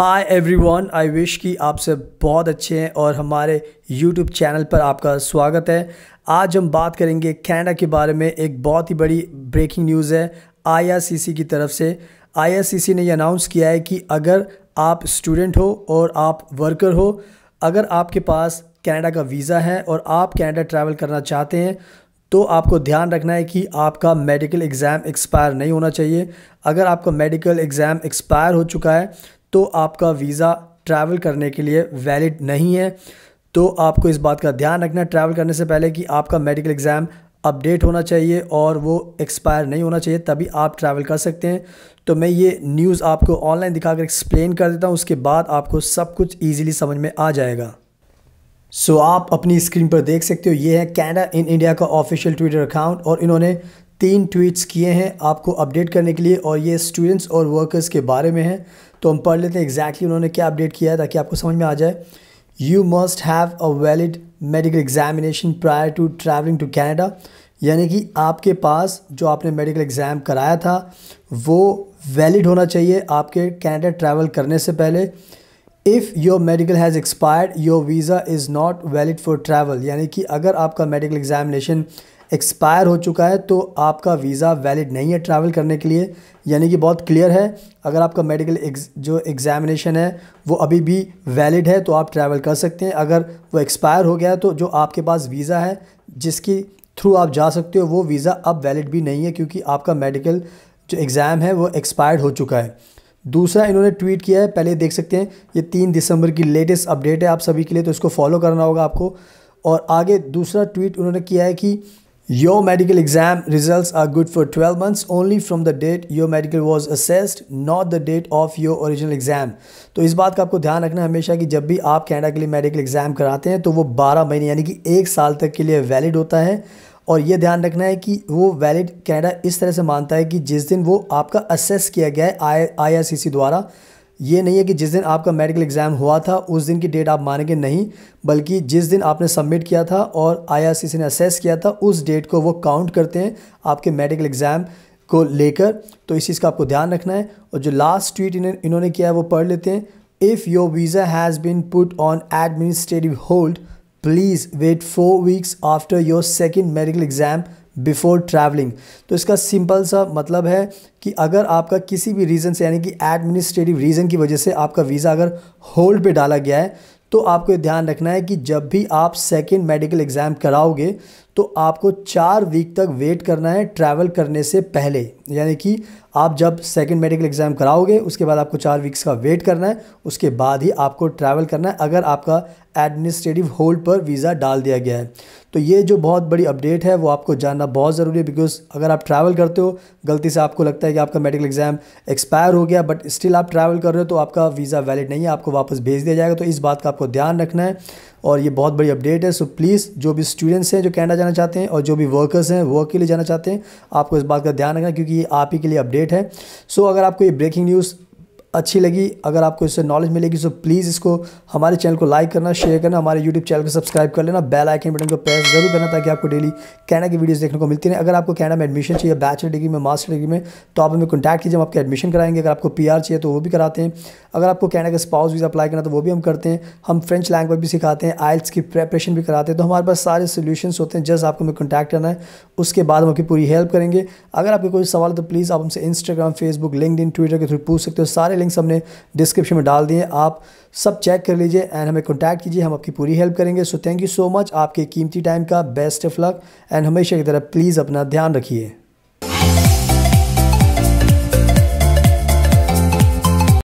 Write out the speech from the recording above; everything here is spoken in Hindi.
हाय एवरीवन आई विश कि आप सब बहुत अच्छे हैं और हमारे यूट्यूब चैनल पर आपका स्वागत है आज हम बात करेंगे कनाडा के बारे में एक बहुत ही बड़ी ब्रेकिंग न्यूज़ है आईआरसीसी की तरफ से आईआरसीसी ने यह अनाउंस किया है कि अगर आप स्टूडेंट हो और आप वर्कर हो अगर आपके पास कनाडा का वीज़ा है और आप कनाडा ट्रैवल करना चाहते हैं तो आपको ध्यान रखना है कि आपका मेडिकल एग्ज़ाम एक्सपायर नहीं होना चाहिए अगर आपका मेडिकल एग्ज़ाम एक्सपायर हो चुका है तो आपका वीज़ा ट्रैवल करने के लिए वैलिड नहीं है तो आपको इस बात का ध्यान रखना ट्रैवल करने से पहले कि आपका मेडिकल एग्ज़ाम अपडेट होना चाहिए और वो एक्सपायर नहीं होना चाहिए तभी आप ट्रैवल कर सकते हैं तो मैं ये न्यूज़ आपको ऑनलाइन दिखाकर एक्सप्लेन कर देता हूँ उसके बाद आपको सब कुछ ईजिली समझ में आ जाएगा सो so, आप अपनी स्क्रीन पर देख सकते हो ये है कैनेडा इन इंडिया का ऑफिशियल ट्विटर अकाउंट और इन्होंने तीन ट्वीट्स किए हैं आपको अपडेट करने के लिए और ये स्टूडेंट्स और वर्कर्स के बारे में है तो हम पढ़ लेते हैं एग्जैक्टली exactly उन्होंने क्या अपडेट किया है ताकि आपको समझ में आ जाए you must have a valid medical examination prior to travelling to Canada यानी कि आपके पास जो आपने मेडिकल एग्ज़ाम कराया था वो वैलिड होना चाहिए आपके कैनेडा ट्रैवल करने से पहले if your medical has expired your visa is not valid for travel यानी कि अगर आपका मेडिकल एग्जामिनेशन एक्सपायर हो चुका है तो आपका वीज़ा वैलिड नहीं है ट्रैवल करने के लिए यानी कि बहुत क्लियर है अगर आपका मेडिकल एग्ज, जो एग्ज़ामिनेशन है वो अभी भी वैलिड है तो आप ट्रैवल कर सकते हैं अगर वो एक्सपायर हो गया है तो जो आपके पास वीज़ा है जिसकी थ्रू आप जा सकते हो वो वीज़ा अब वैलिड भी नहीं है क्योंकि आपका मेडिकल जो एग्ज़ाम है वो एक्सपायर्ड हो चुका है दूसरा इन्होंने ट्वीट किया है पहले देख सकते हैं ये तीन दिसंबर की लेटेस्ट अपडेट है आप सभी के लिए तो इसको फॉलो करना होगा आपको और आगे दूसरा ट्वीट उन्होंने किया है कि Your medical exam results are good for 12 months only from the date your medical was assessed, not the date of your original exam. तो इस बात का आपको ध्यान रखना हमेशा कि जब भी आप कैनेडा के लिए मेडिकल एग्ज़ाम कराते हैं तो वो 12 महीने यानी कि एक साल तक के लिए वैलिड होता है और ये ध्यान रखना है कि वो वैलिड कैनेडा इस तरह से मानता है कि जिस दिन वो आपका असेस किया गया है आई आई द्वारा ये नहीं है कि जिस दिन आपका मेडिकल एग्ज़ाम हुआ था उस दिन की डेट आप मानेंगे नहीं बल्कि जिस दिन आपने सबमिट किया था और आई ने असेस किया था उस डेट को वो काउंट करते हैं आपके मेडिकल एग्ज़ाम को लेकर तो इस चीज़ का आपको ध्यान रखना है और जो लास्ट ट्वीट इन्होंने किया है वो पढ़ लेते हैं if your visa has been put on administrative hold please wait four weeks after your second medical exam before travelling तो इसका सिंपल सा मतलब है कि अगर आपका किसी भी रीज़न से यानी कि एडमिनिस्ट्रेटिव रीज़न की वजह से आपका वीज़ा अगर होल्ड पे डाला गया है तो आपको ध्यान रखना है कि जब भी आप सेकेंड मेडिकल एग्ज़ाम कराओगे तो आपको चार वीक तक वेट करना है ट्रैवल करने से पहले यानी कि आप जब सेकेंड मेडिकल एग्ज़ाम कराओगे उसके बाद आपको चार वीक्स का वेट करना है उसके बाद ही आपको ट्रैवल करना है अगर आपका एडमिनिस्ट्रेटिव होल्ड पर वीज़ा डाल दिया गया है तो ये जो बहुत बड़ी अपडेट है वो आपको जानना बहुत ज़रूरी है बिकॉज अगर आप ट्रैवल करते हो गलती से आपको लगता है कि आपका मेडिकल एग्ज़ाम एक्सपायर हो गया बट स्टिल आप ट्रैवल कर रहे हो तो आपका वीज़ा वैलिड नहीं है आपको वापस भेज दिया जाएगा तो इस बात का आपको ध्यान रखना है और ये बहुत बड़ी अपडेट है सो प्लीज़ जो भी स्टूडेंट्स हैं जो कैनेडा जाना चाहते हैं और जो भी वर्कर्स हैं वर्क के लिए जाना चाहते हैं आपको इस बात का ध्यान रखना क्योंकि ये आप ही के लिए अपडेट है सो अगर आपको ये ब्रेकिंग न्यूज़ अच्छी लगी अगर आपको इससे नॉलेज मिलेगी तो प्लीज़ इसको हमारे चैनल को लाइक करना शेयर करना हमारे यूट्यूब चैनल को सब्सक्राइब कर लेना बेल आइकन बटन को प्रेस जरूर करना ताकि आपको डेली कैना की वीडियोस देखने को मिलती रहें अगर आपको कैना में एडमिशन चाहिए बैचलर डिग्री में मास्टर डिग्री में तो आप हमें कॉन्टैक्ट कीजिए हम आपके एडमिशन कराएंगे अगर आपको पी चाहिए तो वो भी कराते हैं अगर आपको कैना का स्पाउस वीज़ा अप्लाई करना तो वो भी हम करते हैं हम फ्रेंच लैंग्वेज भी सिखाते हैं आइल्स की प्रेपरेशन भी कराते हैं तो हमारे पास सारे सोल्यूशन होते हैं जस्ट आपको हमें कॉन्टैक्ट करना है उसके बाद हम आपकी पूरी हेल्प करेंगे अगर आपके कोई सवाल तो प्लीज़ आप हमसे इंस्टाग्राम फेसबुक लिंकड ट्विटर के थ्रू पूछ सकते हो सारे लिंक्स हमने डिस्क्रिप्शन में डाल दिए आप सब चेक कर लीजिए एंड हमें कॉन्टैक्ट कीजिए हम आपकी पूरी हेल्प करेंगे so thank you so much आपके कीमती टाइम का बेस्ट ऑफ लक एंड हमेशा की तरह प्लीज़ अपना ध्यान रखिए